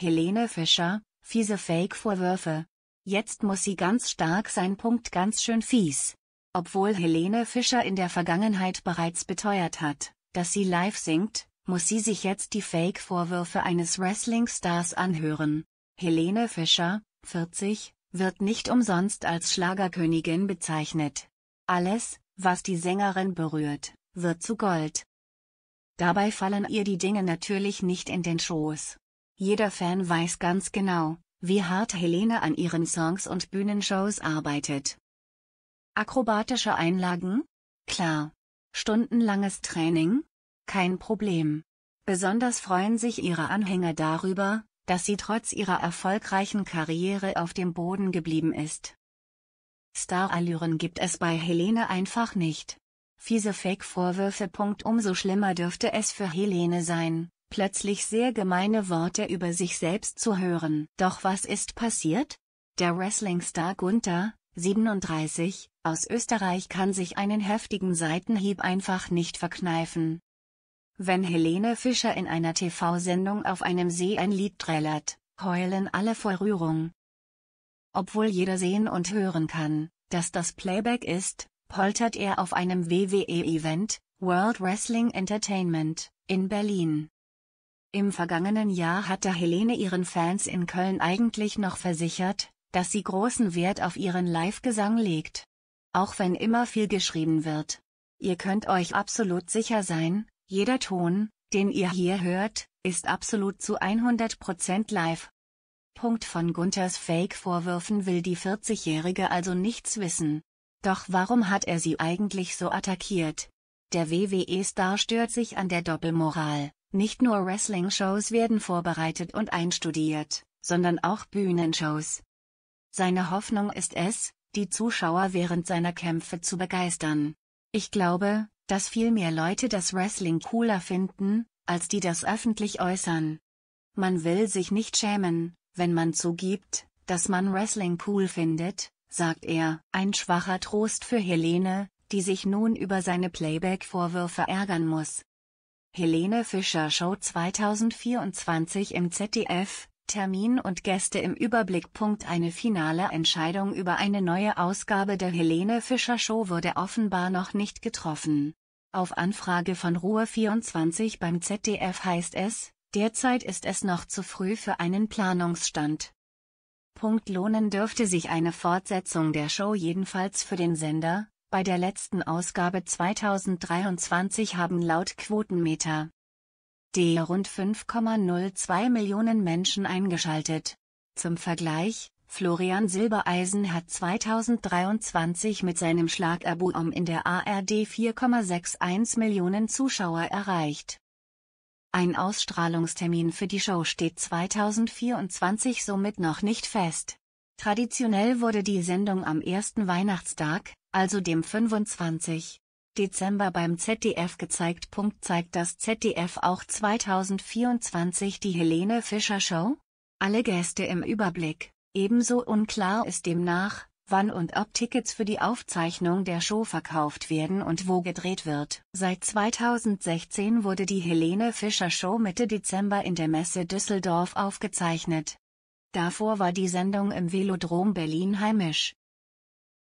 Helene Fischer, fiese Fake-Vorwürfe. Jetzt muss sie ganz stark sein. Punkt ganz schön fies. Obwohl Helene Fischer in der Vergangenheit bereits beteuert hat, dass sie live singt, muss sie sich jetzt die Fake-Vorwürfe eines Wrestling-Stars anhören. Helene Fischer, 40, wird nicht umsonst als Schlagerkönigin bezeichnet. Alles, was die Sängerin berührt, wird zu Gold. Dabei fallen ihr die Dinge natürlich nicht in den Schoß. Jeder Fan weiß ganz genau, wie hart Helene an ihren Songs und Bühnenshows arbeitet. Akrobatische Einlagen? Klar. Stundenlanges Training? Kein Problem. Besonders freuen sich ihre Anhänger darüber, dass sie trotz ihrer erfolgreichen Karriere auf dem Boden geblieben ist. Starallüren gibt es bei Helene einfach nicht. Fiese Fake-Vorwürfe. Umso schlimmer dürfte es für Helene sein, plötzlich sehr gemeine Worte über sich selbst zu hören. Doch was ist passiert? Der Wrestlingstar Gunther, 37, aus Österreich kann sich einen heftigen Seitenhieb einfach nicht verkneifen. Wenn Helene Fischer in einer TV-Sendung auf einem See ein Lied trällert, heulen alle vor Rührung. Obwohl jeder sehen und hören kann, dass das Playback ist, poltert er auf einem WWE-Event, World Wrestling Entertainment, in Berlin. Im vergangenen Jahr hatte Helene ihren Fans in Köln eigentlich noch versichert, dass sie großen Wert auf ihren Live-Gesang legt. Auch wenn immer viel geschrieben wird. Ihr könnt euch absolut sicher sein, jeder Ton, den ihr hier hört, ist absolut zu 100% live. Punkt von Gunthers Fake-Vorwürfen will die 40-Jährige also nichts wissen. Doch warum hat er sie eigentlich so attackiert? Der WWE-Star stört sich an der Doppelmoral. Nicht nur Wrestling-Shows werden vorbereitet und einstudiert, sondern auch Bühnenshows. Seine Hoffnung ist es, die Zuschauer während seiner Kämpfe zu begeistern. Ich glaube, dass viel mehr Leute das Wrestling cooler finden, als die das öffentlich äußern. Man will sich nicht schämen, wenn man zugibt, dass man Wrestling cool findet, sagt er, ein schwacher Trost für Helene, die sich nun über seine Playback-Vorwürfe ärgern muss. Helene Fischer Show 2024 im ZDF, Termin und Gäste im Überblick. eine finale Entscheidung über eine neue Ausgabe der Helene Fischer Show wurde offenbar noch nicht getroffen. Auf Anfrage von Ruhe24 beim ZDF heißt es, derzeit ist es noch zu früh für einen Planungsstand. Punkt lohnen dürfte sich eine Fortsetzung der Show jedenfalls für den Sender, bei der letzten Ausgabe 2023 haben laut Quotenmeter D rund 5,02 Millionen Menschen eingeschaltet. Zum Vergleich, Florian Silbereisen hat 2023 mit seinem Schlagerboom in der ARD 4,61 Millionen Zuschauer erreicht. Ein Ausstrahlungstermin für die Show steht 2024 somit noch nicht fest. Traditionell wurde die Sendung am ersten Weihnachtstag, also dem 25. Dezember beim ZDF gezeigt. Zeigt das ZDF auch 2024 die Helene Fischer Show? Alle Gäste im Überblick. Ebenso unklar ist demnach, wann und ob Tickets für die Aufzeichnung der Show verkauft werden und wo gedreht wird. Seit 2016 wurde die Helene Fischer Show Mitte Dezember in der Messe Düsseldorf aufgezeichnet. Davor war die Sendung im Velodrom Berlin heimisch.